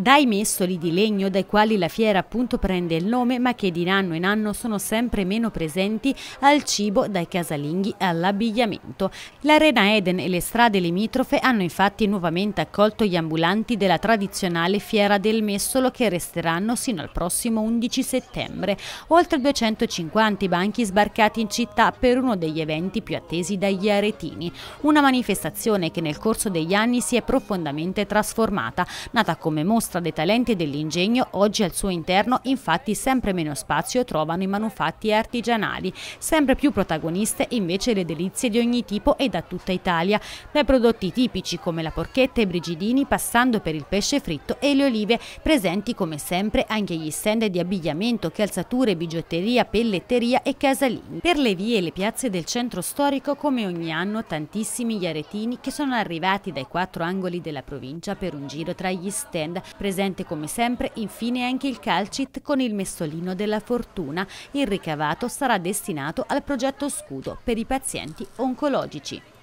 Dai mestoli di legno dai quali la fiera appunto prende il nome ma che di anno in anno sono sempre meno presenti al cibo, dai casalinghi all'abbigliamento. L'Arena Eden e le strade limitrofe hanno infatti nuovamente accolto gli ambulanti della tradizionale fiera del mestolo che resteranno sino al prossimo 11 settembre. Oltre 250 banchi sbarcati in città per uno degli eventi più attesi dagli aretini. Una manifestazione che nel corso degli anni si è profondamente trasformata, nata come mostra mostra dei talenti e dell'ingegno, oggi al suo interno infatti sempre meno spazio trovano i manufatti artigianali, sempre più protagoniste invece le delizie di ogni tipo e da tutta Italia, dai prodotti tipici come la porchetta e i brigidini passando per il pesce fritto e le olive, presenti come sempre anche gli stand di abbigliamento, calzature, bigiotteria, pelletteria e casalini. Per le vie e le piazze del centro storico come ogni anno tantissimi gli aretini che sono arrivati dai quattro angoli della provincia per un giro tra gli stand Presente come sempre infine anche il calcit con il messolino della fortuna. Il ricavato sarà destinato al progetto scudo per i pazienti oncologici.